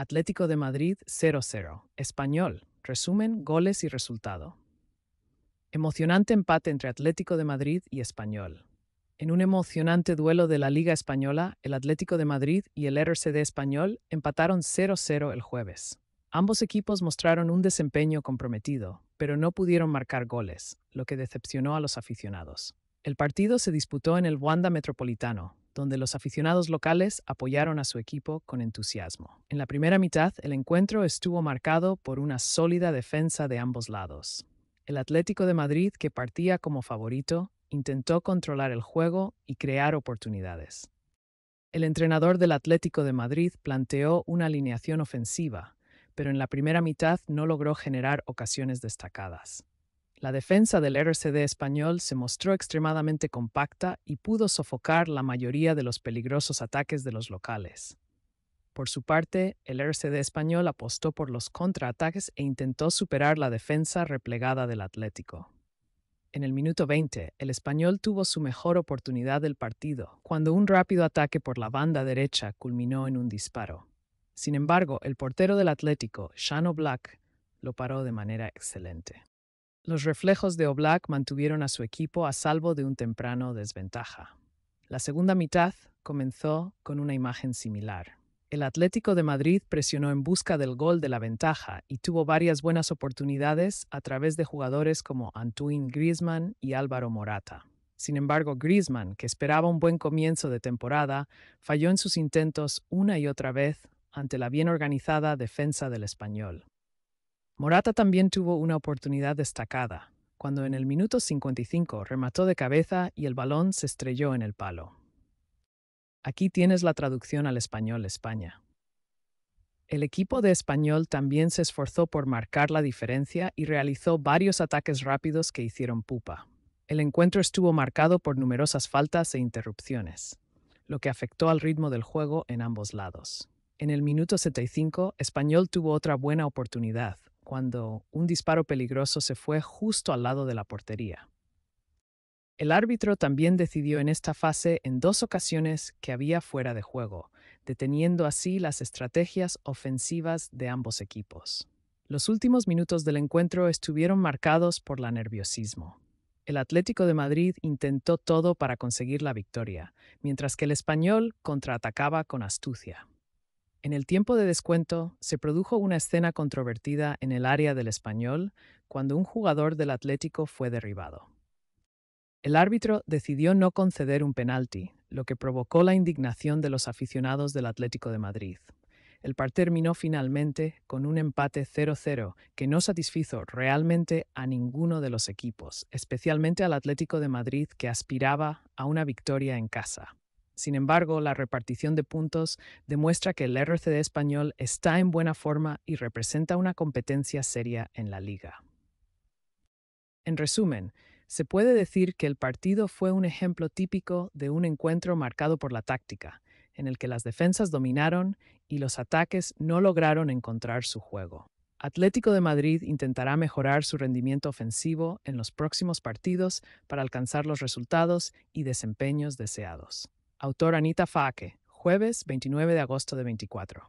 Atlético de Madrid 0-0. Español. Resumen, goles y resultado. Emocionante empate entre Atlético de Madrid y Español. En un emocionante duelo de la Liga Española, el Atlético de Madrid y el RCD Español empataron 0-0 el jueves. Ambos equipos mostraron un desempeño comprometido, pero no pudieron marcar goles, lo que decepcionó a los aficionados. El partido se disputó en el Wanda Metropolitano, donde los aficionados locales apoyaron a su equipo con entusiasmo. En la primera mitad, el encuentro estuvo marcado por una sólida defensa de ambos lados. El Atlético de Madrid, que partía como favorito, intentó controlar el juego y crear oportunidades. El entrenador del Atlético de Madrid planteó una alineación ofensiva, pero en la primera mitad no logró generar ocasiones destacadas. La defensa del RCD español se mostró extremadamente compacta y pudo sofocar la mayoría de los peligrosos ataques de los locales. Por su parte, el RCD español apostó por los contraataques e intentó superar la defensa replegada del Atlético. En el minuto 20, el español tuvo su mejor oportunidad del partido, cuando un rápido ataque por la banda derecha culminó en un disparo. Sin embargo, el portero del Atlético, Shano Black, lo paró de manera excelente. Los reflejos de Oblak mantuvieron a su equipo a salvo de un temprano desventaja. La segunda mitad comenzó con una imagen similar. El Atlético de Madrid presionó en busca del gol de la ventaja y tuvo varias buenas oportunidades a través de jugadores como Antoine Griezmann y Álvaro Morata. Sin embargo, Griezmann, que esperaba un buen comienzo de temporada, falló en sus intentos una y otra vez ante la bien organizada defensa del español. Morata también tuvo una oportunidad destacada, cuando en el minuto 55 remató de cabeza y el balón se estrelló en el palo. Aquí tienes la traducción al español España. El equipo de español también se esforzó por marcar la diferencia y realizó varios ataques rápidos que hicieron pupa. El encuentro estuvo marcado por numerosas faltas e interrupciones, lo que afectó al ritmo del juego en ambos lados. En el minuto 75, Español tuvo otra buena oportunidad, cuando un disparo peligroso se fue justo al lado de la portería. El árbitro también decidió en esta fase en dos ocasiones que había fuera de juego, deteniendo así las estrategias ofensivas de ambos equipos. Los últimos minutos del encuentro estuvieron marcados por la nerviosismo. El Atlético de Madrid intentó todo para conseguir la victoria, mientras que el español contraatacaba con astucia. En el tiempo de descuento se produjo una escena controvertida en el área del español cuando un jugador del Atlético fue derribado. El árbitro decidió no conceder un penalti, lo que provocó la indignación de los aficionados del Atlético de Madrid. El par terminó finalmente con un empate 0-0 que no satisfizo realmente a ninguno de los equipos, especialmente al Atlético de Madrid que aspiraba a una victoria en casa. Sin embargo, la repartición de puntos demuestra que el RCD español está en buena forma y representa una competencia seria en la liga. En resumen, se puede decir que el partido fue un ejemplo típico de un encuentro marcado por la táctica, en el que las defensas dominaron y los ataques no lograron encontrar su juego. Atlético de Madrid intentará mejorar su rendimiento ofensivo en los próximos partidos para alcanzar los resultados y desempeños deseados. Autor Anita Faque, jueves 29 de agosto de 24.